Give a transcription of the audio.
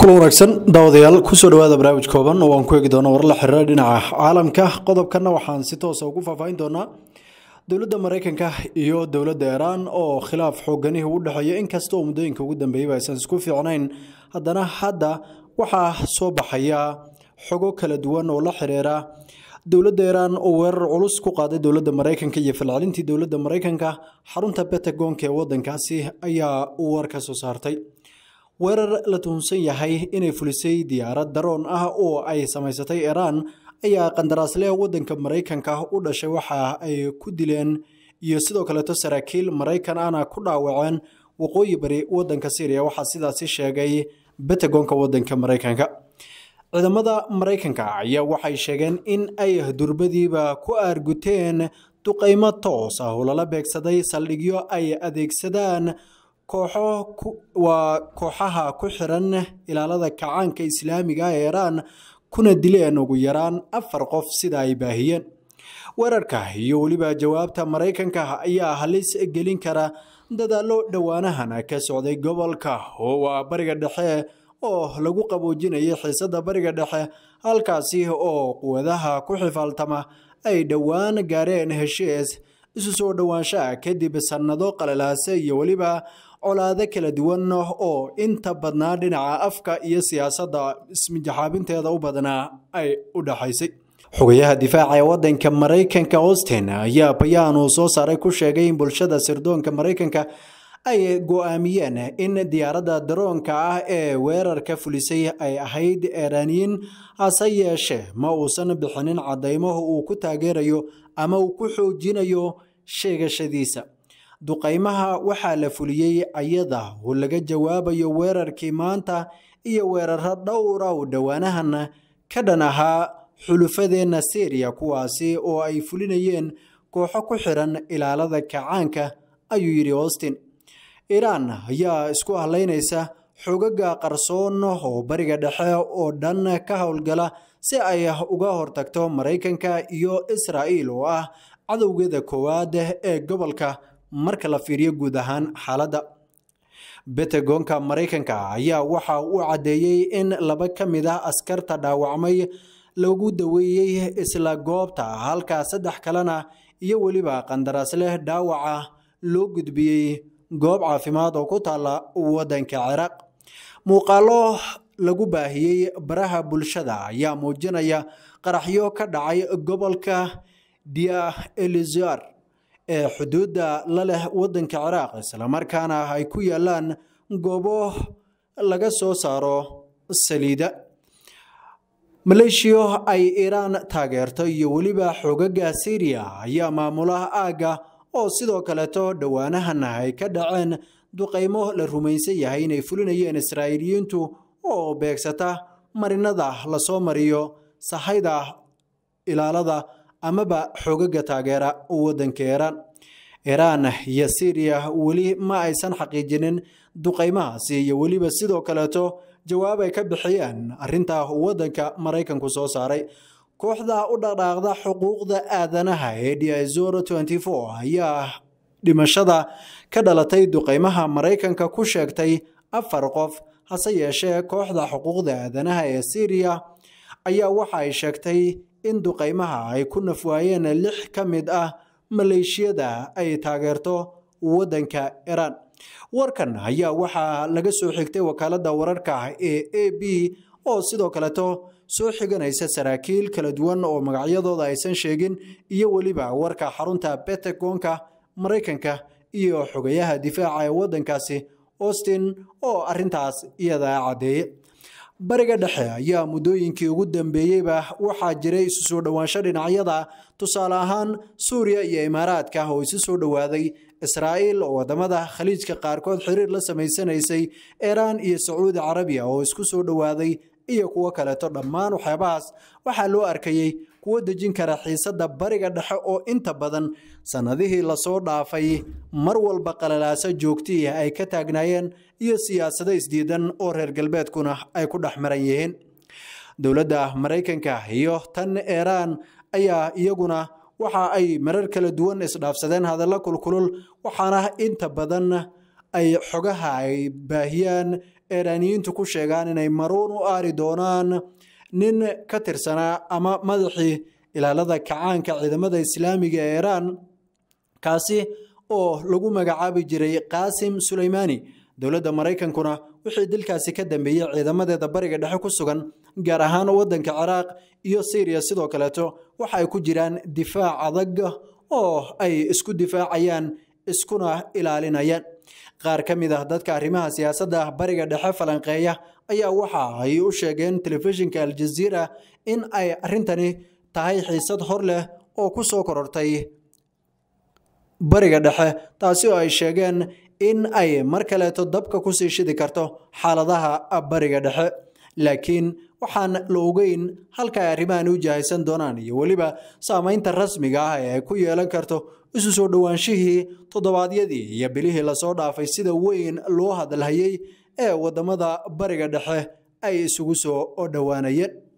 kulan wanaagsan daawadayaal kusoo dhawaada barnaamij kooban oo aan ku eegi doono war la xiriira dhinaca caalamka qodobkana waxaan si toosa ah ugu faahfaahin doonaa dowladda mareykanka iyo dowladda iiraan oo khilaaf xooganihi u dhexeeya inkasta muddooyinka ugu dambeeyeyba aysan isku fiicnayn haddana hadda waxaa soo baxaya xogo kala duwan oo la xiriira dowladda iiraan oo weerar culus ku qaaday dowladda mareykanka iyo falcelintii dowladda mareykanka xarunta pentagonka ee waddankaasi ayaa war ka soo saartay weerar la tuhunsan yahay inay fulisay diyaarad daroon ah oo ay samaysatay iiraan ayaa qandaraasleh waddanka maraykanka u dhashay waxa ay ku dileen iyo sidoo kaleeto saraakiil maraykan ana ku dhaawaceen waqooyi bari waddanka syriya waxaa sidaasi sheegay betagoonka waddanka maraykanka ciidamada maraykanka ayaa waxay sheegeen in ay durbadiiba ku aarguteen duqeymo toos ah ulala beegsaday saldhigyo ay adeegsadaan waa kooxaha ku xiran ilaalada kacaanka islaamiga ee iiraan kuna dileen ugu yaraan afar qof sida ay baahiyeen weerarka iyo weliba jawaabta maraykanka ayaa halis gelin kara dadaallo dhowaanahan ka socday gobolka oo waa bariga dhexe oo lagu qaboojinayay xiisadda bariga dhexe halkaasi oo quwadaha ku xifaaltama ay dhowaan gaareen heshiis isu soo dhowaanshaha kadib sannado qalalaase iyo weliba colaado kala duwan oo inta badnaa dhinaca afka iyo siyaasadda ismijaxaabinteeda u badnaa ay u dhaxaysay xogayaha difaaca ee wadanka maraykanka austen ayaa bayaan uu soo saaray ku sheegay in bulshada sirdoonka maraykanka ay go-aamiyeen in diyaaradda daroonka ah ee weerarka fulisay ay ahayd eraaniyiin hase yeeshee ma uusan bixinin caddaymaha uu ku taageerayo ama uu ku xoojinayo sheegashadiisa duqaymaha waxaa la fuliyey ayada oo laga jawaabayo weerarkii maanta iyo weeraro dhowra u dhowaanahan ka dhan ahaa xulufadeenna syriya kuwaasi oo ay fulinayeen kooxo ku xiran ilaalada kacaanka ayuu yidhi houstin iiraan ayaa isku ahlaynaysa xogaga qarsoon oo bariga dhexe oo dhan ka howlgala si ay uga hortagto maraykanka iyo israa'iil oo ah cadowgeeda koowaad ee gobolka marka la fiiriyo guud ahaan xaaladda betagoonka maraykanka ayaa waxa u caddeeyey in laba ka mid ah askarta dhaawacmay lagu daweeyey isla goobta halka saddex kalena iyo weliba qandaraas leh dhaawaca loo gudbiyey goob caafimaad oo ku taala waddanka ciraaq muuqaalo lagu baahiyey baraha bulshada ayaa muujinaya qaraxyo ka dhacay gobolka dia elizar ee xuduudda la leh waddanka ciraaq islamarkaana ay ku yaalaan goobo laga soo saaro saliida maleeshiyo ay iiraan taageerto iyo weliba xoogaga siriya ayaa maamulaha aagga oo sidoo kaleeto dhowaanahan ay ka dhaceen duqaymo la rumaysan yahay inay fulinayeen israa'iiliyiintu oo beegsata marinada lasoo mariyo sahayda ilaalada amaba xogaga taageera wadanka iiraan iiraan iyo syriya weli ma aysan xaqiijinin duqeymahaasi iyo weliba sidoo kaleeto jawaab ay ka bixiyeen arinta wadanka maraykanku soo saaray kooxda u dhaqdhaaqda xuquuqda aadanaha ee dizoro ayaa dhimashada ka dhalatay duqeymaha maraykanka ku sheegtay afar qof hase yeeshee kooxda xuquuqda aadanaha ee siriya ayaa waxa ay sheegtay in duqaymaha ay ku nafwaayeen lix ka mid ah maleeshiyada ay taageerto waddanka iiraan warkan ayaa waxaa laga soo xigtay wakaaladda wararka ee a b oo sidoo kaleto soo xiganaysa saraakiil kala duwan oo magacyadooda aysan sheegin iyo weliba warka xarunta betagonka maraykanka iyo xogayaha difaaca ee waddankaasi austin oo arintaas iyada caddeeye bariga dhexe ayaa muddooyinkii ugu dambeeyeyba waxaa jiray isu soo dhowaansho dhinacyada tusaale ahaan suuriya iyo imaaraadka oo isu soo dhowaaday israa'iil oo waddamada khaliijka qaarkood xiriir la samaysanaysay iraan iyo sacuudi carabiya oo isku soo dhowaaday iyo kuwo kaleeto dhammaan waxyaabahaas waxaa loo arkayey kuwo dejin kara xiisadda bariga dhexe oo inta badan sannadihii lasoo dhaafay mar walba qalalaaso joogtihii ah ay ka taagnaayeen iyo siyaasado isdiidan oo reer galbeedkuna ay ku dhex maran yihiin dowladda maraykanka iyo tan eeraan ayaa iyaguna waxa ay marar kala duwan isdhaafsadeen hadallo kulkulul waxaana inta badan ay xogaha ay baahiyaan eedhaaniyiintu ku sheegaan inay maruun u aari doonaan nin ka tirsanaa ama madaxii ilaalada kacaanka ciidamada islaamiga ee iiraan kaasi oo lagu magacaabi jiray qaasim suleymaani dowladda maraykankuna wixii dilkaasi ka dambeeyey ciidamadeeda bariga dhexe ku sugan gaar ahaan waddanka ciraaq iyo siriya sidoo kaleeto waxa ay ku jiraan difaac adag oo ay isku difaacayaan iskuna ilaalinayaan qaar ka mid ah dadka arrimaha siyaasadda ah bariga dhexe falanqeeya ayaa waxa ay u sheegeen telefishinka aljaziira in ay arrintani tahay xiisad hor leh oo ku soo korortay bariga dhexe taasi oo ay sheegeen in ay mar kaleeto dabka ku sii shidi karto xaaladaha bariga dhexe laakiin waxaan la ogeyn halka ay arrimahan u jahaysan doonaan iyo weliba saamaynta rasmiga ah ee ay ku yeelan karto isu soo dhowaanshihii toddobaadyadii iyo bilihii lasoo dhaafay sida weyn loo hadalhayey ee waddamada bariga dhexe ay isugu soo dhowaanayeen